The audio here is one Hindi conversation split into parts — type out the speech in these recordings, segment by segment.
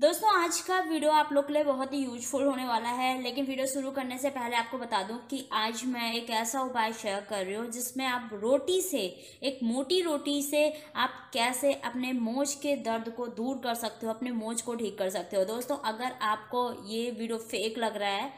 दोस्तों आज का वीडियो आप लोग के लिए बहुत ही यूजफुल होने वाला है लेकिन वीडियो शुरू करने से पहले आपको बता दूं कि आज मैं एक ऐसा उपाय शेयर कर रही हूँ जिसमें आप रोटी से एक मोटी रोटी से आप कैसे अपने मोज के दर्द को दूर कर सकते हो अपने मोज को ठीक कर सकते हो दोस्तों अगर आपको ये वीडियो फेक लग रहा है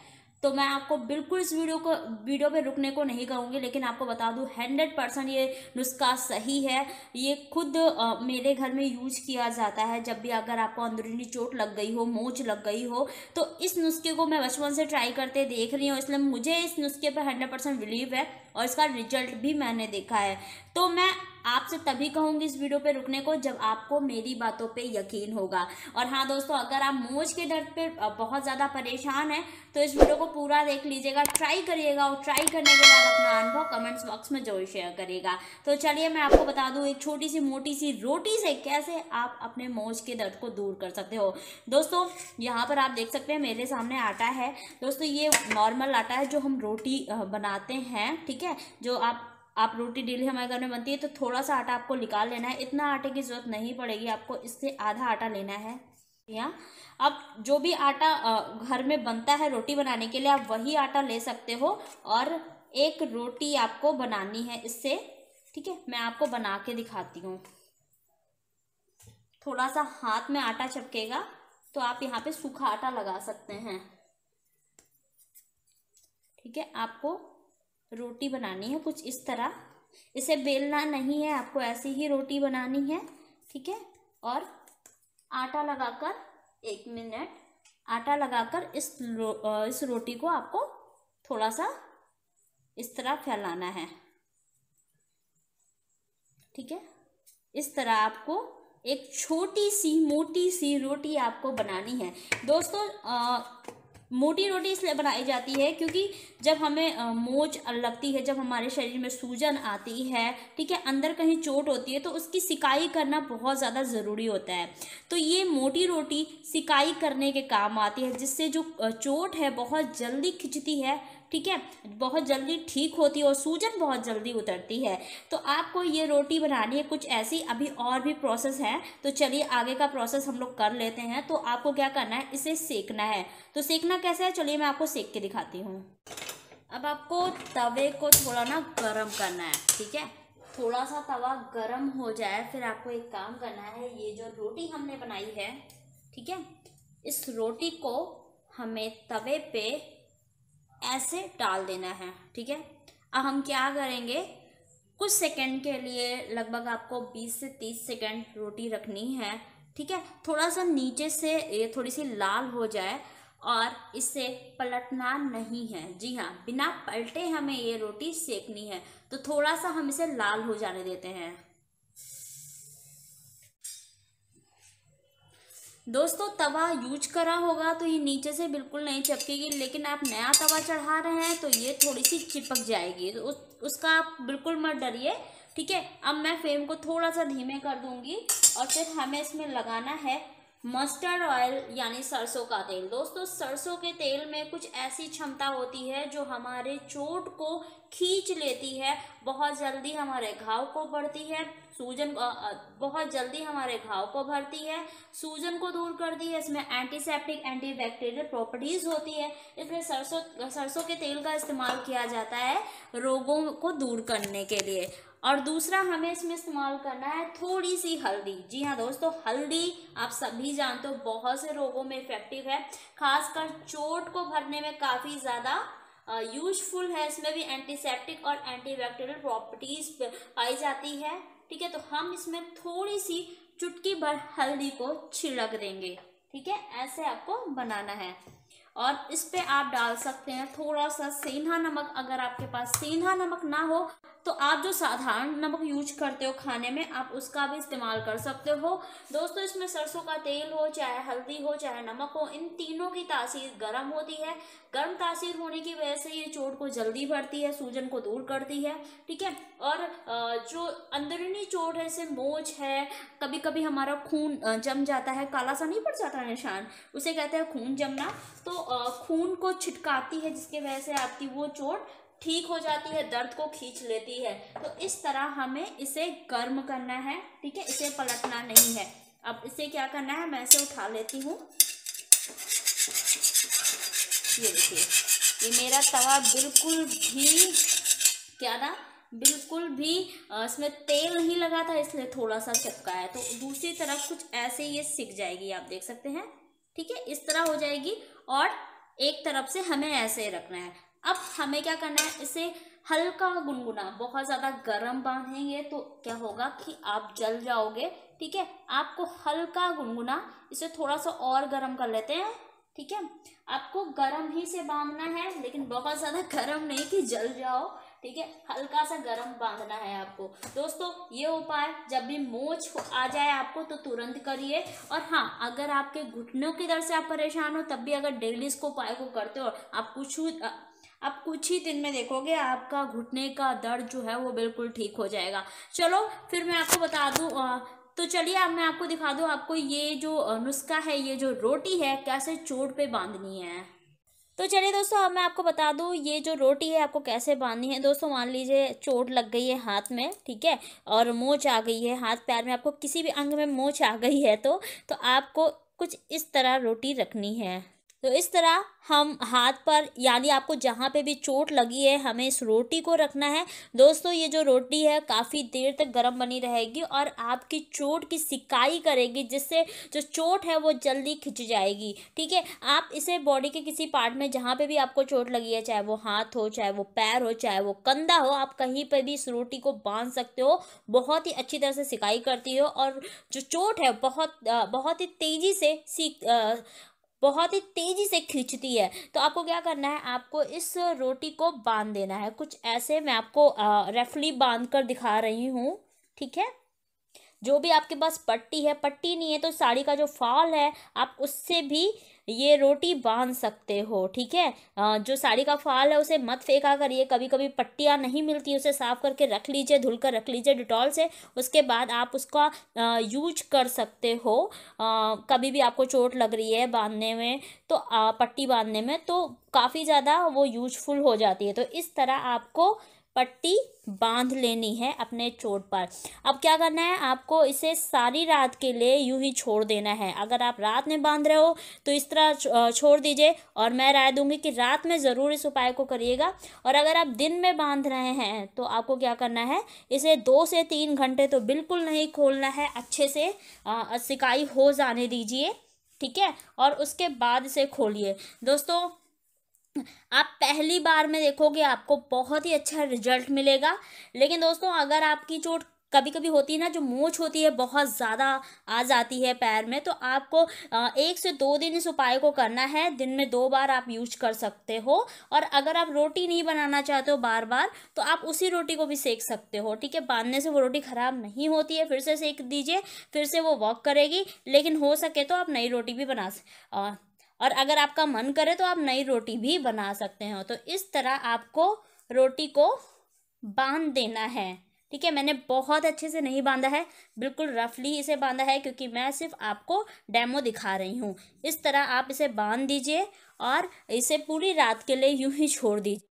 तो मैं आपको बिल्कुल इस वीडियो को वीडियो पे रुकने को नहीं कहूँगी लेकिन आपको बता दूँ हंड्रेड परसेंट ये नुस्खा सही है ये खुद आ, मेरे घर में यूज किया जाता है जब भी अगर आपको अंदरूनी चोट लग गई हो मोच लग गई हो तो इस नुस्खे को मैं बचपन से ट्राई करते देख रही हूँ इसलिए मुझे इस नुस्खे पर हंड्रेड बिलीव है और इसका रिजल्ट भी मैंने देखा है तो मैं आपसे तभी कहूंगी इस वीडियो पे रुकने को जब आपको मेरी बातों पे यकीन होगा और हाँ दोस्तों अगर आप मोज के दर्द पे बहुत ज़्यादा परेशान हैं तो इस वीडियो को पूरा देख लीजिएगा ट्राई करिएगा और ट्राई करने के बाद अपना अनुभव कमेंट्स बॉक्स में जरूर शेयर करेगा तो चलिए मैं आपको बता दूँ एक छोटी सी मोटी सी रोटी से कैसे आप अपने मोज के दर्द को दूर कर सकते हो दोस्तों यहाँ पर आप देख सकते हैं मेरे सामने आटा है दोस्तों ये नॉर्मल आटा है जो हम रोटी बनाते हैं ठीक है जो आप आप रोटी डेली हमारे घर में बनती है तो थोड़ा सा आटा आपको निकाल लेना है इतना आटे की ज़रूरत नहीं पड़ेगी आपको इससे आधा आटा लेना है यहाँ अब जो भी आटा घर में बनता है रोटी बनाने के लिए आप वही आटा ले सकते हो और एक रोटी आपको बनानी है इससे ठीक है मैं आपको बना के दिखाती हूँ थोड़ा सा हाथ में आटा चपकेगा तो आप यहाँ पे सूखा आटा लगा सकते हैं ठीक है आपको रोटी बनानी है कुछ इस तरह इसे बेलना नहीं है आपको ऐसी ही रोटी बनानी है ठीक है और आटा लगाकर एक मिनट आटा लगाकर इस रो, इस रोटी को आपको थोड़ा सा इस तरह फैलाना है ठीक है इस तरह आपको एक छोटी सी मोटी सी रोटी आपको बनानी है दोस्तों आ, मोटी रोटी इसलिए बनाई जाती है क्योंकि जब हमें मोच लगती है जब हमारे शरीर में सूजन आती है ठीक है अंदर कहीं चोट होती है तो उसकी सिकाई करना बहुत ज़्यादा ज़रूरी होता है तो ये मोटी रोटी सिकाई करने के काम आती है जिससे जो चोट है बहुत जल्दी खिंचती है ठीक है बहुत जल्दी ठीक होती है और सूजन बहुत जल्दी उतरती है तो आपको ये रोटी बनानी है कुछ ऐसी अभी और भी प्रोसेस है तो चलिए आगे का प्रोसेस हम लोग कर लेते हैं तो आपको क्या करना है इसे सेकना है तो सेकना कैसे है चलिए मैं आपको सेक के दिखाती हूँ अब आपको तवे को थोड़ा ना गर्म करना है ठीक है थोड़ा सा तवा गर्म हो जाए फिर आपको एक काम करना है ये जो रोटी हमने बनाई है ठीक है इस रोटी को हमें तवे पे ऐसे डाल देना है ठीक है अब हम क्या करेंगे कुछ सेकंड के लिए लगभग आपको 20 से 30 सेकंड रोटी रखनी है ठीक है थोड़ा सा नीचे से ये थोड़ी सी लाल हो जाए और इसे पलटना नहीं है जी हाँ बिना पलटे हमें ये रोटी सेकनी है तो थोड़ा सा हम इसे लाल हो जाने देते हैं दोस्तों तवा यूज करा होगा तो ये नीचे से बिल्कुल नहीं चिपकेगी लेकिन आप नया तवा चढ़ा रहे हैं तो ये थोड़ी सी चिपक जाएगी उस उसका आप बिल्कुल मत डरिए ठीक है अब मैं फ्लेम को थोड़ा सा धीमे कर दूंगी और फिर हमें इसमें लगाना है मस्टर्ड ऑयल यानी सरसों का तेल दोस्तों सरसों के तेल में कुछ ऐसी क्षमता होती है जो हमारे चोट को खींच लेती है बहुत जल्दी हमारे घाव को भरती है सूजन बहुत जल्दी हमारे घाव को भरती है सूजन को दूर करती है इसमें एंटीसेप्टिक एंटीबैक्टीरियल प्रॉपर्टीज होती है इसमें सरसों सरसों के तेल का इस्तेमाल किया जाता है रोगों को दूर करने के लिए और दूसरा हमें इसमें इस्तेमाल करना है थोड़ी सी हल्दी जी हाँ दोस्तों हल्दी आप सभी जानते हो बहुत से रोगों में इफेक्टिव है खासकर चोट को भरने में काफ़ी ज़्यादा यूजफुल है इसमें भी एंटीसेप्टिक और एंटीबैक्टीरियल प्रॉपर्टीज पाई जाती है ठीक है तो हम इसमें थोड़ी सी चुटकी भर हल्दी को छिड़क देंगे ठीक है ऐसे आपको बनाना है और इस पे आप डाल सकते हैं थोड़ा सा सेंधा नमक अगर आपके पास सेंधा नमक ना हो तो आप जो साधारण नमक यूज करते हो खाने में आप उसका भी इस्तेमाल कर सकते हो दोस्तों इसमें सरसों का तेल हो चाहे हल्दी हो चाहे नमक हो इन तीनों की तासीर गर्म होती है गर्म तासीर होने की वजह से ये चोट को जल्दी भरती है सूजन को दूर करती है ठीक है और जो अंदरूनी चोट है जैसे मोच है कभी कभी हमारा खून जम जाता है काला सा नहीं पड़ जाता निशान उसे कहते हैं खून जमना तो खून को छिटकाती है जिसके वजह से आपकी वो चोट ठीक हो जाती है दर्द को खींच लेती है तो इस तरह हमें इसे गर्म करना है ठीक है इसे पलटना नहीं है अब इसे क्या करना है मैं इसे उठा लेती हूँ ये देखिए ये मेरा तवा बिल्कुल भी क्या था बिल्कुल भी इसमें तेल नहीं लगा था इसलिए थोड़ा सा चिपका है तो दूसरी तरफ कुछ ऐसे ये सिक जाएगी आप देख सकते हैं ठीक है इस तरह हो जाएगी और एक तरफ से हमें ऐसे रखना है अब हमें क्या करना है इसे हल्का गुनगुना बहुत ज़्यादा गर्म बांधेंगे तो क्या होगा कि आप जल जाओगे ठीक है आपको हल्का गुनगुना इसे थोड़ा सा और गर्म कर लेते हैं ठीक है आपको गर्म ही से बांधना है लेकिन बहुत ज़्यादा गर्म नहीं कि जल जाओ ठीक है हल्का सा गर्म बांधना है आपको दोस्तों ये उपाय जब भी मोच आ जाए आपको तो तुरंत करिए और हाँ अगर आपके घुटनों की दर्द से आप परेशान हो तब भी अगर डेली इसको उपाय को करते हो आप कुछ अब कुछ ही दिन में देखोगे आपका घुटने का दर्द जो है वो बिल्कुल ठीक हो जाएगा चलो फिर मैं आपको बता दूँ तो चलिए अब मैं आपको दिखा दूँ आपको ये जो नुस्खा है ये जो रोटी है कैसे चोट पे बांधनी है तो चलिए दोस्तों अब मैं आपको बता दूँ ये जो रोटी है आपको कैसे बांधनी है दोस्तों मान लीजिए चोट लग गई है हाथ में ठीक है और मोच आ गई है हाथ पैर में आपको किसी भी अंग में मोच आ गई है तो, तो आपको कुछ इस तरह रोटी रखनी है तो इस तरह हम हाथ पर यानी आपको जहाँ पे भी चोट लगी है हमें इस रोटी को रखना है दोस्तों ये जो रोटी है काफ़ी देर तक गर्म बनी रहेगी और आपकी चोट की सिकाई करेगी जिससे जो चोट है वो जल्दी खिंच जाएगी ठीक है आप इसे बॉडी के किसी पार्ट में जहाँ पे भी आपको चोट लगी है चाहे वो हाथ हो चाहे वो पैर हो चाहे वो कंधा हो आप कहीं पर भी इस रोटी को बांध सकते हो बहुत ही अच्छी तरह से सिकाई करती हो और जो चोट है बहुत बहुत ही तेज़ी से सीख बहुत ही तेज़ी से खींचती है तो आपको क्या करना है आपको इस रोटी को बांध देना है कुछ ऐसे मैं आपको रेफली बांध कर दिखा रही हूँ ठीक है जो भी आपके पास पट्टी है पट्टी नहीं है तो साड़ी का जो फॉल है आप उससे भी ये रोटी बांध सकते हो ठीक है जो साड़ी का फाल है उसे मत फेंका करिए कभी कभी पट्टियाँ नहीं मिलती उसे साफ़ करके रख लीजिए धुल कर रख लीजिए डिटॉल से उसके बाद आप उसका यूज कर सकते हो कभी भी आपको चोट लग रही है बांधने में तो पट्टी बांधने में तो काफ़ी ज़्यादा वो यूजफुल हो जाती है तो इस तरह आपको पट्टी बांध लेनी है अपने चोट पर अब क्या करना है आपको इसे सारी रात के लिए यूं ही छोड़ देना है अगर आप रात में बांध रहे हो तो इस तरह छोड़ दीजिए और मैं राय दूंगी कि रात में ज़रूर इस उपाय को करिएगा और अगर आप दिन में बांध रहे हैं तो आपको क्या करना है इसे दो से तीन घंटे तो बिल्कुल नहीं खोलना है अच्छे से सिकाई हो जाने दीजिए ठीक है और उसके बाद इसे खोलिए दोस्तों आप पहली बार में देखोगे आपको बहुत ही अच्छा रिजल्ट मिलेगा लेकिन दोस्तों अगर आपकी चोट कभी कभी होती है ना जो मोच होती है बहुत ज़्यादा आ जाती है पैर में तो आपको एक से दो दिन इस उपाय को करना है दिन में दो बार आप यूज कर सकते हो और अगर आप रोटी नहीं बनाना चाहते हो बार बार तो आप उसी रोटी को भी सेक सकते हो ठीक है बांधने से वो रोटी ख़राब नहीं होती है फिर से सेक दीजिए फिर से वो वॉक करेगी लेकिन हो सके तो आप नई रोटी भी बना और अगर आपका मन करे तो आप नई रोटी भी बना सकते हो तो इस तरह आपको रोटी को बांध देना है ठीक है मैंने बहुत अच्छे से नहीं बांधा है बिल्कुल रफली इसे बांधा है क्योंकि मैं सिर्फ आपको डेमो दिखा रही हूँ इस तरह आप इसे बांध दीजिए और इसे पूरी रात के लिए यूं ही छोड़ दीजिए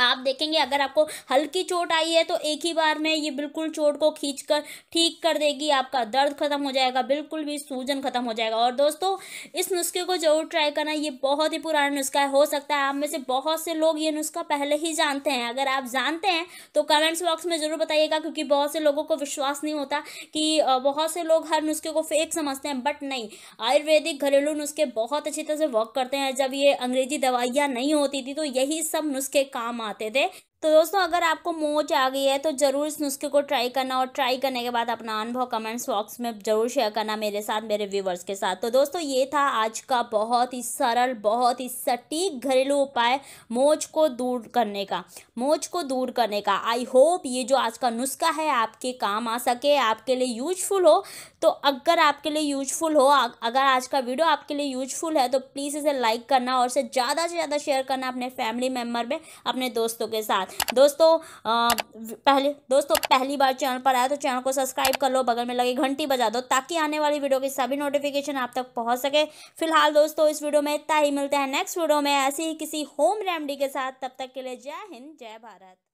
आप देखेंगे अगर आपको हल्की चोट आई है तो एक ही बार में ये बिल्कुल चोट को खींच कर ठीक कर देगी आपका दर्द खत्म हो जाएगा बिल्कुल भी सूजन खत्म हो जाएगा और दोस्तों इस नुस्खे को जरूर ट्राई करना ये बहुत ही पुराना नुस्खा है हो सकता है आप में से बहुत से लोग ये नुस्खा पहले ही जानते हैं अगर आप जानते हैं तो कमेंट्स बॉक्स में ज़रूर बताइएगा क्योंकि बहुत से लोगों को विश्वास नहीं होता कि बहुत से लोग हर नुस्खे को फेक समझते हैं बट नहीं आयुर्वेदिक घरेलू नुस्खे बहुत अच्छी तरह से वर्क करते हैं जब ये अंग्रेजी दवाइयाँ नहीं होती थी तो यही सब नुस्खे काम आ आते थे तो दोस्तों अगर आपको मोच आ गई है तो ज़रूर इस नुस्खे को ट्राई करना और ट्राई करने के बाद अपना अनुभव कमेंट्स बॉक्स में ज़रूर शेयर करना मेरे साथ मेरे व्यूवर्स के साथ तो दोस्तों ये था आज का बहुत ही सरल बहुत ही सटीक घरेलू उपाय मोच को दूर करने का मोच को दूर करने का आई होप ये जो आज का नुस्खा है आपके काम आ सके आपके लिए यूजफुल हो तो अगर आपके लिए यूजफुल हो अगर आज का वीडियो आपके लिए यूजफुल है तो प्लीज़ इसे लाइक करना और इसे ज़्यादा से ज़्यादा शेयर करना अपने फैमिली मेम्बर में अपने दोस्तों के साथ दोस्तों पहले दोस्तों पहली बार चैनल पर आया तो चैनल को सब्सक्राइब कर लो बगल में लगे घंटी बजा दो ताकि आने वाली वीडियो की सभी नोटिफिकेशन आप तक पहुँच सके फिलहाल दोस्तों इस वीडियो में इतना ही मिलते हैं नेक्स्ट वीडियो में ऐसी ही किसी होम रेमडी के साथ तब तक के लिए जय हिंद जय भारत